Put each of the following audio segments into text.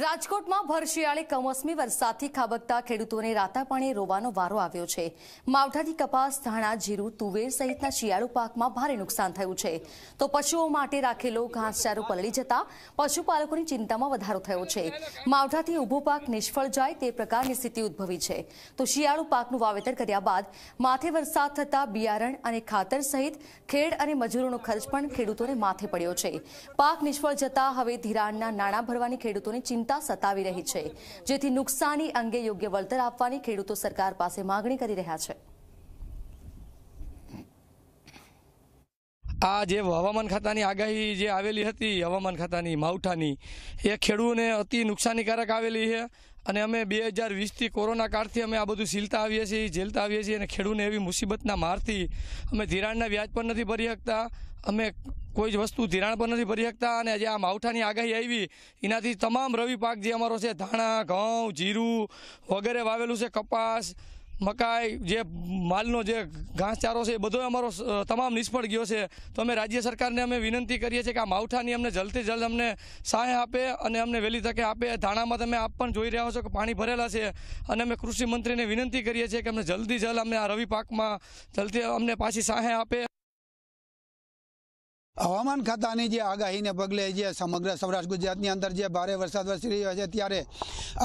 રાજકોટમાં ભર શિયાળે કમોસમી વરસાદથી ખાબકતા ખેડૂતોને રાતાપણે રોવાનો વારો આવ્યો છે માવઠાથી કપાસ ધાણા જીરું તુવેર સહિતના શિયાળુ પાકમાં ભારે નુકસાન થયું છે તો પશુઓ માટે રાખેલો ઘાસચારો પલળી જતા પશુપાલકોની ચિંતામાં વધારો થયો છે માવઠાથી ઉભો પાક નિષ્ફળ જાય તે પ્રકારની સ્થિતિ ઉદભવી છે તો શિયાળુ પાકનું વાવેતર કર્યા બાદ માથે વરસાદ થતા બિયારણ અને ખાતર સહિત ખેડ અને મજૂરોનો ખર્ચ પણ ખેડૂતોને માથે પડ્યો છે પાક નિષ્ફળ જતા હવે ધિરાણના નાણાં ભરવાની ખેડૂતોની ચિંતા ચિંતા સતાવી રહી છે જેથી નુકસાની અંગે યોગ્ય વળતર આપવાની ખેડૂતો સરકાર પાસે માગણી કરી રહ્યા છે આ જે હવામાન ખાતાની આગાહી જે આવેલી હતી હવામાન ખાતાની માવઠાની એ ખેડૂતોને અતિ નુકસાનીકારક આવેલી છે અને અમે બે હજાર વીસથી કોરોના કાળથી અમે આ બધું સીલતા આવીએ છીએ ઝેલતા આવીએ છીએ અને ખેડૂતને એવી મુસીબતના મારથી અમે ધિરાણના વ્યાજ પર નથી ભરી શકતા અમે કોઈ જ વસ્તુ ધિરાણ પર નથી ભરી શકતા અને જે આ માવઠાની આગાહી આવી એનાથી તમામ રવિ પાક જે અમારો છે ધાણા ઘઉં જીરું વગેરે વાવેલું છે કપાસ મકાઈ જે માલનો જે ઘાસચારો છે એ બધો અમારો તમામ નિષ્ફળ ગયો છે તો અમે રાજ્ય સરકારને અમે વિનંતી કરીએ છીએ કે આ માવઠાની અમને જલ્દી જલ્દ અમને સહાય આપે અને અમને વહેલી તકે આપે ધાણામાં તમે આપ પણ જોઈ રહ્યા છો કે પાણી ભરેલા છે અને અમે કૃષિ મંત્રીને વિનંતી કરીએ છીએ કે અમને જલ્દી જલ્દ અમને આ રવિ પાકમાં જલ્દી અમને પાછી સહાય આપે હવામાન ખાતાની જે આગાહીને પગલે જે સમગ્ર સૌરાષ્ટ્ર ગુજરાતની અંદર જે ભારે વરસાદ વરસી રહ્યો છે ત્યારે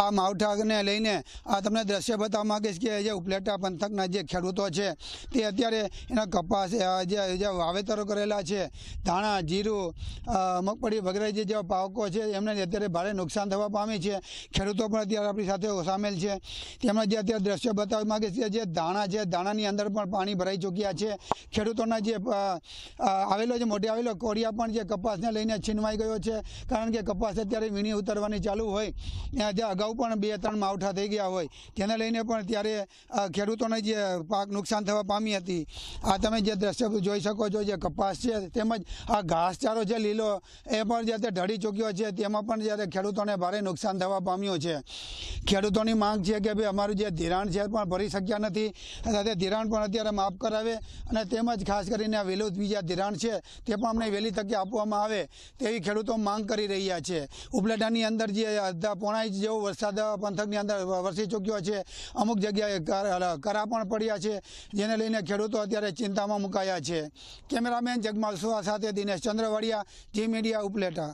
આ માવઠાને લઈને આ તમને દ્રશ્ય બતાવવા માગીશ કે જે ઉપલેટા પંથકના જે ખેડૂતો છે તે અત્યારે એના કપાસ જે વાવેતરો કરેલા છે ધાણા જીરું મગફળી વગેરે જે જેવા પાકો છે એમને અત્યારે ભારે નુકસાન થવા પામી છે ખેડૂતો પણ અત્યારે આપણી સાથે સામેલ છે તેમણે જે અત્યારે દ્રશ્ય બતાવવા માગીશ કે જે ધાણા છે ધાણાની અંદર પણ પાણી ભરાઈ ચૂક્યા છે ખેડૂતોના જે આવેલો જે મોટી જોઈ કોરિયા પણ જે કપાસને લઈને છીનવાઈ ગયો છે કારણ કે કપાસ અત્યારે વીણી ઉતરવાની ચાલુ હોય જે અગાઉ પણ બે ત્રણ માવઠા થઈ ગયા હોય તેને લઈને પણ ત્યારે ખેડૂતોને જે પાક નુકસાન થવા પામી હતી આ તમે જે દ્રશ્ય જોઈ શકો છો જે કપાસ છે તેમજ આ ઘાસચારો છે લીલો એ પણ જે ઢળી ચૂક્યો છે તેમાં પણ જ્યારે ખેડૂતોને ભારે નુકસાન થવા પામ્યું છે ખેડૂતોની માંગ છે કે ભાઈ અમારું જે ધિરાણ છે પણ ભરી શક્યા નથી સાથે ધિરાણ પણ અત્યારે માફ કરાવે અને તેમજ ખાસ કરીને આ વેલું બીજા ધિરાણ છે તે પણ તમામને વહેલી તકે આપવામાં આવે તેવી ખેડૂતો માંગ કરી રહ્યા છે ઉપલેટાની અંદર જે અડધા પોણા ઇંચ જેવો વરસાદ પંથકની અંદર વરસી ચૂક્યો છે અમુક જગ્યાએ કરા પણ પડ્યા છે જેને લઈને ખેડૂતો અત્યારે ચિંતામાં મુકાયા છે કેમેરામેન જગમાલ સુહા સાથે દિનેશ ચંદ્રવાડિયા જી મીડિયા ઉપલેટા